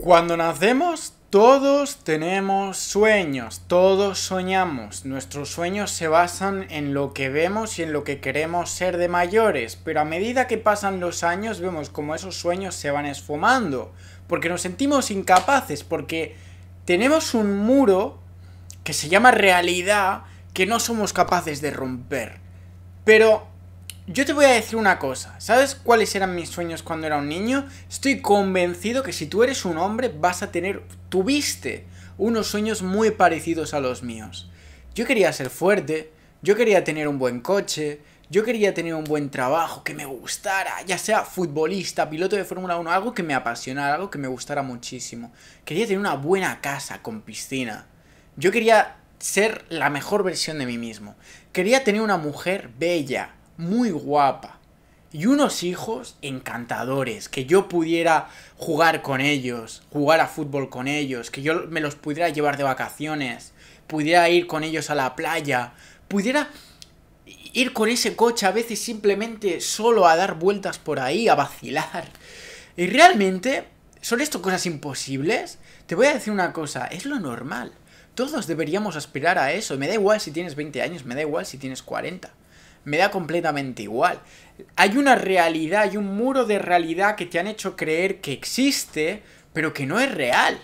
Cuando nacemos, todos tenemos sueños, todos soñamos. Nuestros sueños se basan en lo que vemos y en lo que queremos ser de mayores, pero a medida que pasan los años vemos como esos sueños se van esfumando, porque nos sentimos incapaces, porque tenemos un muro que se llama realidad que no somos capaces de romper. Pero yo te voy a decir una cosa, ¿sabes cuáles eran mis sueños cuando era un niño? Estoy convencido que si tú eres un hombre vas a tener, tuviste unos sueños muy parecidos a los míos. Yo quería ser fuerte, yo quería tener un buen coche, yo quería tener un buen trabajo que me gustara, ya sea futbolista, piloto de Fórmula 1, algo que me apasionara, algo que me gustara muchísimo. Quería tener una buena casa con piscina. Yo quería ser la mejor versión de mí mismo. Quería tener una mujer bella muy guapa y unos hijos encantadores, que yo pudiera jugar con ellos, jugar a fútbol con ellos, que yo me los pudiera llevar de vacaciones, pudiera ir con ellos a la playa, pudiera ir con ese coche a veces simplemente solo a dar vueltas por ahí, a vacilar. Y realmente, ¿son esto cosas imposibles? Te voy a decir una cosa, es lo normal. Todos deberíamos aspirar a eso. Me da igual si tienes 20 años, me da igual si tienes 40 me da completamente igual. Hay una realidad, hay un muro de realidad que te han hecho creer que existe, pero que no es real.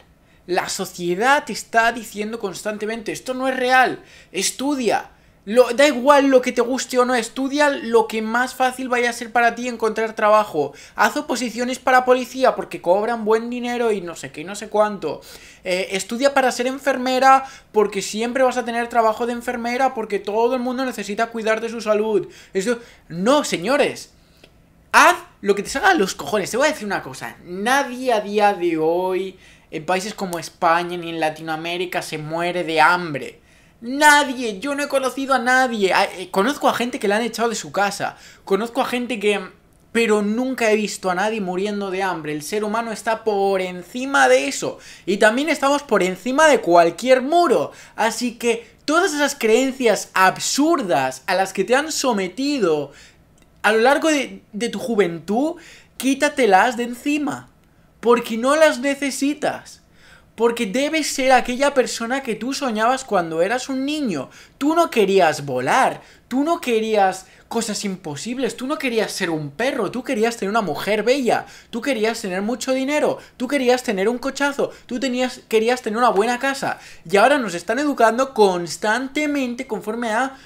La sociedad te está diciendo constantemente, esto no es real, estudia, da igual lo que te guste o no, estudia lo que más fácil vaya a ser para ti encontrar trabajo. Haz oposiciones para policía porque cobran buen dinero y no sé qué y no sé cuánto. Eh, estudia para ser enfermera porque siempre vas a tener trabajo de enfermera porque todo el mundo necesita cuidar de su salud. Eso... No, señores. Haz lo que te salga los cojones. Te voy a decir una cosa. Nadie a día de hoy en países como España ni en Latinoamérica se muere de hambre. Nadie, yo no he conocido a nadie. Ah, eh, conozco a gente que la han echado de su casa. Conozco a gente que... Pero nunca he visto a nadie muriendo de hambre. El ser humano está por encima de eso. Y también estamos por encima de cualquier muro. Así que todas esas creencias absurdas a las que te han sometido a lo largo de, de tu juventud, quítatelas de encima. Porque no las necesitas. Porque debes ser aquella persona que tú soñabas cuando eras un niño. Tú no querías volar, tú no querías cosas imposibles, tú no querías ser un perro, tú querías tener una mujer bella, tú querías tener mucho dinero, tú querías tener un cochazo, tú tenías, querías tener una buena casa. Y ahora nos están educando constantemente conforme a...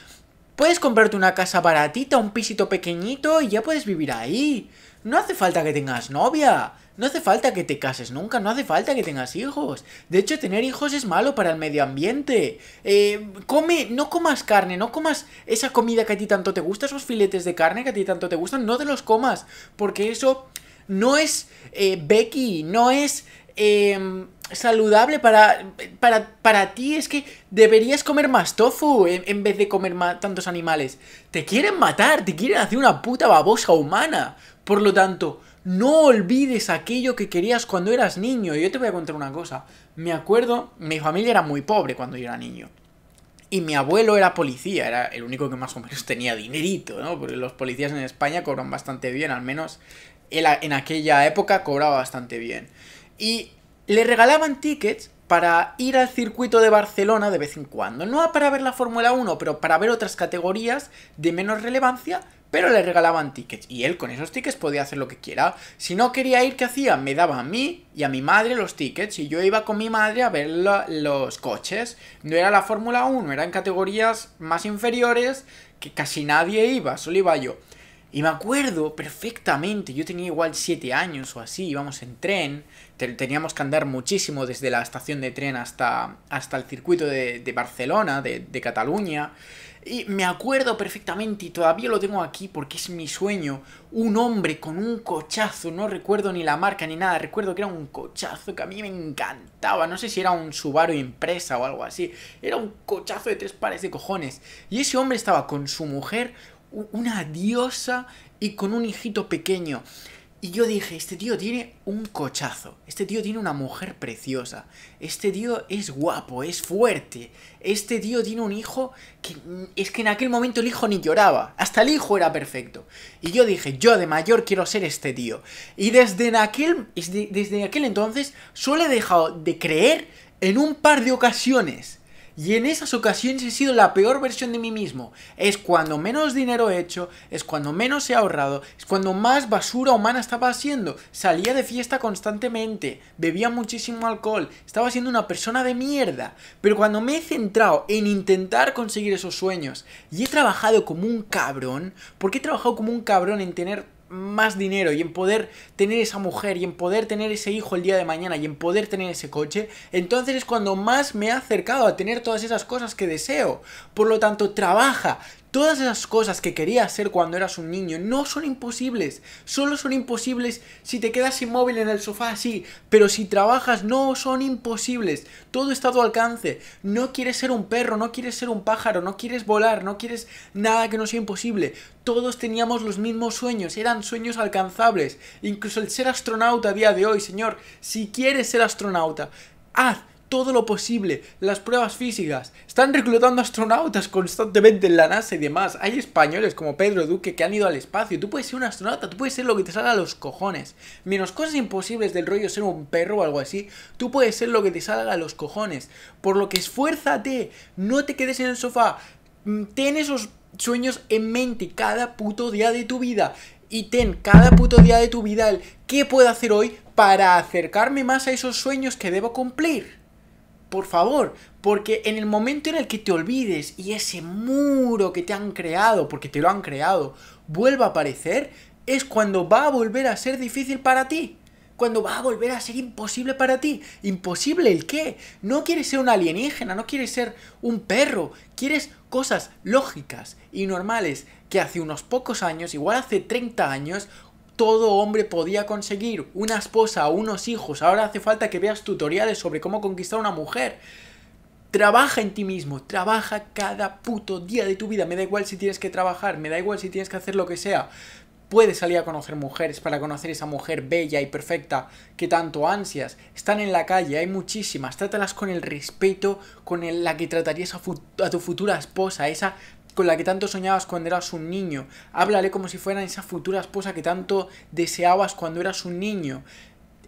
Puedes comprarte una casa baratita, un pisito pequeñito y ya puedes vivir ahí. No hace falta que tengas novia. No hace falta que te cases nunca, no hace falta que tengas hijos. De hecho, tener hijos es malo para el medio ambiente. Eh, come, no comas carne, no comas esa comida que a ti tanto te gusta, esos filetes de carne que a ti tanto te gustan, no te los comas, porque eso no es eh, Becky, no es... Em, saludable para, para, para, ti. Es que deberías comer más tofu en vez de comer tantos animales. Te quieren matar, te quieren hacer una puta babosa humana. Por lo tanto, no olvides aquello que querías cuando eras niño. Y yo te voy a contar una cosa. Me acuerdo, mi familia era muy pobre cuando yo era niño. Y mi abuelo era policía, era el único que más o menos tenía dinerito, ¿no? Porque los policías en España cobran bastante bien, al menos en aquella época cobraba bastante bien. Y le regalaban tickets para ir al circuito de Barcelona de vez en cuando. No para ver la Fórmula 1, pero para ver otras categorías de menos relevancia, pero le regalaban tickets. Y él con esos tickets podía hacer lo que quiera. Si no quería ir, ¿qué hacía? Me daba a mí y a mi madre los tickets y yo iba con mi madre a ver los coches. No era la Fórmula 1, en categorías más inferiores que casi nadie iba, solo iba yo. Y me acuerdo perfectamente, yo tenía igual 7 años o así, íbamos en tren, teníamos que andar muchísimo desde la estación de tren hasta, hasta el circuito de, Barcelona, de, Cataluña. Y me acuerdo perfectamente, y todavía lo tengo aquí porque es mi sueño, un hombre con un cochazo, no recuerdo ni la marca ni nada, recuerdo que era un cochazo que a mí me encantaba, no sé si era un Subaru impresa o algo así, era un cochazo de tres pares de cojones. Y ese hombre estaba con su mujer una diosa y con un hijito pequeño. Y yo dije, este tío tiene un cochazo, este tío tiene una mujer preciosa, este tío es guapo, es fuerte, este tío tiene un hijo que mm, es que en aquel momento el hijo ni lloraba, hasta el hijo era perfecto. Y yo dije, yo de mayor quiero ser este tío. Y desde, aquel, desde, aquel entonces solo he dejado de creer en un par de ocasiones. Y en esas ocasiones he sido la peor versión de mí mismo. Es cuando menos dinero he hecho, es cuando menos he ahorrado, es cuando más basura humana estaba haciendo. Salía de fiesta constantemente, bebía muchísimo alcohol, estaba siendo una persona de mierda. Pero cuando me he centrado en intentar conseguir esos sueños y he trabajado como un cabrón, porque he trabajado como un cabrón en tener más dinero y en poder tener esa mujer y en poder tener ese hijo el día de mañana y en poder tener ese coche, entonces es cuando más me ha acercado a tener todas esas cosas que deseo. Por lo tanto, trabaja, Todas esas cosas que querías hacer cuando eras un niño no son imposibles. Solo son imposibles si te quedas inmóvil en el sofá, así, Pero si trabajas, no son imposibles. Todo está a tu alcance. No quieres ser un perro, no quieres ser un pájaro, no quieres volar, no quieres nada que no sea imposible. Todos teníamos los mismos sueños, eran sueños alcanzables. Incluso el ser astronauta a día de hoy, señor. Si quieres ser astronauta, haz todo lo posible, las pruebas físicas, están reclutando astronautas constantemente en la NASA y demás. Hay españoles como Pedro Duque que han ido al espacio. Tú puedes ser un astronauta, tú puedes ser lo que te salga a los cojones. Menos cosas imposibles del rollo ser un perro o algo así, tú puedes ser lo que te salga a los cojones. Por lo que esfuérzate, no te quedes en el sofá. Mm, ten esos sueños en mente cada puto día de tu vida y ten cada puto día de tu vida el qué puedo hacer hoy para acercarme más a esos sueños que debo cumplir por favor, porque en el momento en el que te olvides y ese muro que te han creado, porque te lo han creado, vuelva a aparecer, es cuando va a volver a ser difícil para ti. Cuando va a volver a ser imposible para ti. ¿Imposible el qué? No quieres ser un alienígena, no quieres ser un perro, quieres cosas lógicas y normales que hace unos pocos años, igual hace 30 años, todo hombre podía conseguir una esposa o unos hijos. Ahora hace falta que veas tutoriales sobre cómo conquistar a una mujer. Trabaja en ti mismo, trabaja cada puto día de tu vida. Me da igual si tienes que trabajar, me da igual si tienes que hacer lo que sea. Puedes salir a conocer mujeres para conocer esa mujer bella y perfecta que tanto ansias. Están en la calle, hay muchísimas. Trátalas con el respeto con el, la que tratarías a tu futura esposa, esa con la que tanto soñabas cuando eras un niño. Háblale como si fuera esa futura esposa que tanto deseabas cuando eras un niño.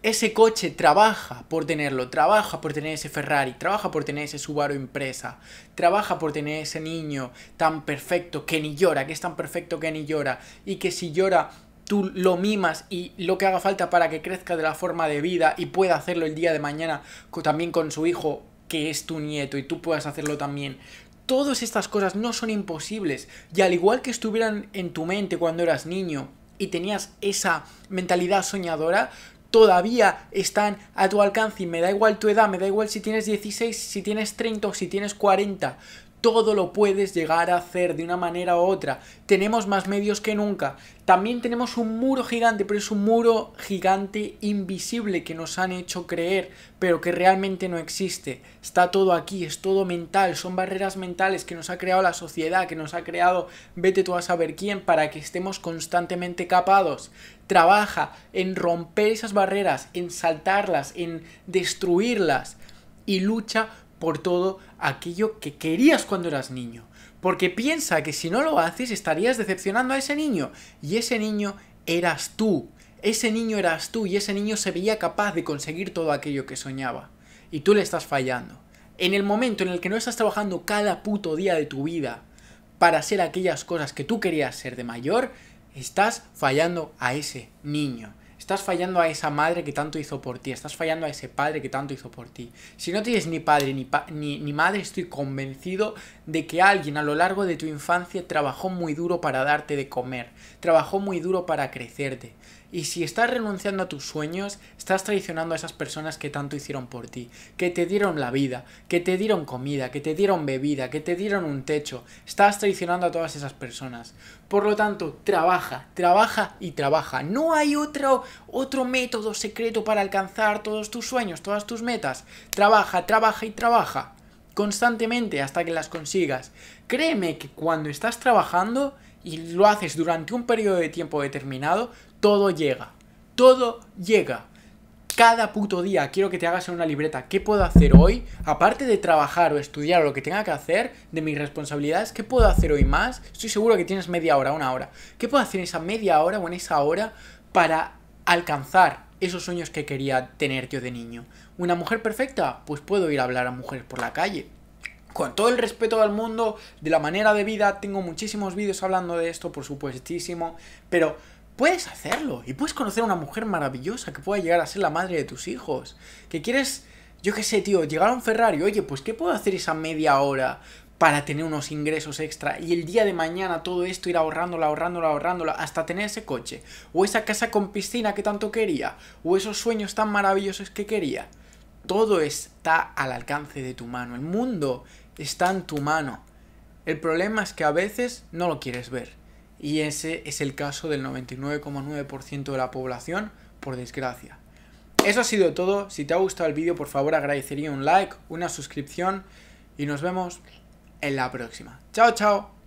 Ese coche trabaja por tenerlo, trabaja por tener ese Ferrari, trabaja por tener ese Subaru Impresa, trabaja por tener ese niño tan perfecto que ni llora, que es tan perfecto que ni llora y que si llora tú lo mimas y lo que haga falta para que crezca de la forma de vida y pueda hacerlo el día de mañana también con su hijo que es tu nieto y tú puedas hacerlo también. Todas estas cosas no son imposibles y al igual que estuvieran en tu mente cuando eras niño y tenías esa mentalidad soñadora, todavía están a tu alcance y me da igual tu edad, me da igual si tienes 16, si tienes 30 o si tienes 40 todo lo puedes llegar a hacer de una manera u otra. Tenemos más medios que nunca. También tenemos un muro gigante, pero es un muro gigante invisible que nos han hecho creer, pero que realmente no existe. Está todo aquí, es todo mental, son barreras mentales que nos ha creado la sociedad, que nos ha creado vete tú a saber quién para que estemos constantemente capados. Trabaja en romper esas barreras, en saltarlas, en destruirlas y lucha por todo aquello que querías cuando eras niño. Porque piensa que si no lo haces estarías decepcionando a ese niño. Y ese niño eras tú. Ese niño eras tú y ese niño se veía capaz de conseguir todo aquello que soñaba. Y tú le estás fallando. En el momento en el que no estás trabajando cada puto día de tu vida para ser aquellas cosas que tú querías ser de mayor, estás fallando a ese niño. Estás fallando a esa madre que tanto hizo por ti, estás fallando a ese padre que tanto hizo por ti. Si no tienes ni padre ni, ni madre, estoy convencido de que alguien a lo largo de tu infancia trabajó muy duro para darte de comer, trabajó muy duro para crecerte. Y si estás renunciando a tus sueños, estás traicionando a esas personas que tanto hicieron por ti, que te dieron la vida, que te dieron comida, que te dieron bebida, que te dieron un techo. Estás traicionando a todas esas personas. Por lo tanto, trabaja, trabaja y trabaja. No hay otro, otro método secreto para alcanzar todos tus sueños, todas tus metas. Trabaja, trabaja y trabaja. Constantemente hasta que las consigas. Créeme que cuando estás trabajando, y lo haces durante un periodo de tiempo determinado, todo llega. Todo llega. Cada puto día quiero que te hagas en una libreta qué puedo hacer hoy, aparte de trabajar o estudiar o lo que tenga que hacer, de mis responsabilidades, qué puedo hacer hoy más. Estoy seguro que tienes media hora, una hora. ¿Qué puedo hacer en esa media hora o en esa hora para alcanzar esos sueños que quería tener yo de niño? ¿Una mujer perfecta? Pues puedo ir a hablar a mujeres por la calle. Con todo el respeto del mundo, de la manera de vida, tengo muchísimos vídeos hablando de esto, por supuestísimo, pero puedes hacerlo y puedes conocer a una mujer maravillosa que pueda llegar a ser la madre de tus hijos, que quieres, yo qué sé, tío, llegar a un Ferrari, oye, pues ¿qué puedo hacer esa media hora para tener unos ingresos extra y el día de mañana todo esto ir ahorrándola, ahorrándola, ahorrándola hasta tener ese coche o esa casa con piscina que tanto quería o esos sueños tan maravillosos que quería todo está al alcance de tu mano, el mundo está en tu mano. El problema es que a veces no lo quieres ver. Y ese es el caso del 99,9% de la población, por desgracia. Eso ha sido todo. Si te ha gustado el vídeo, por favor agradecería un like, una suscripción y nos vemos en la próxima. Chao, chao.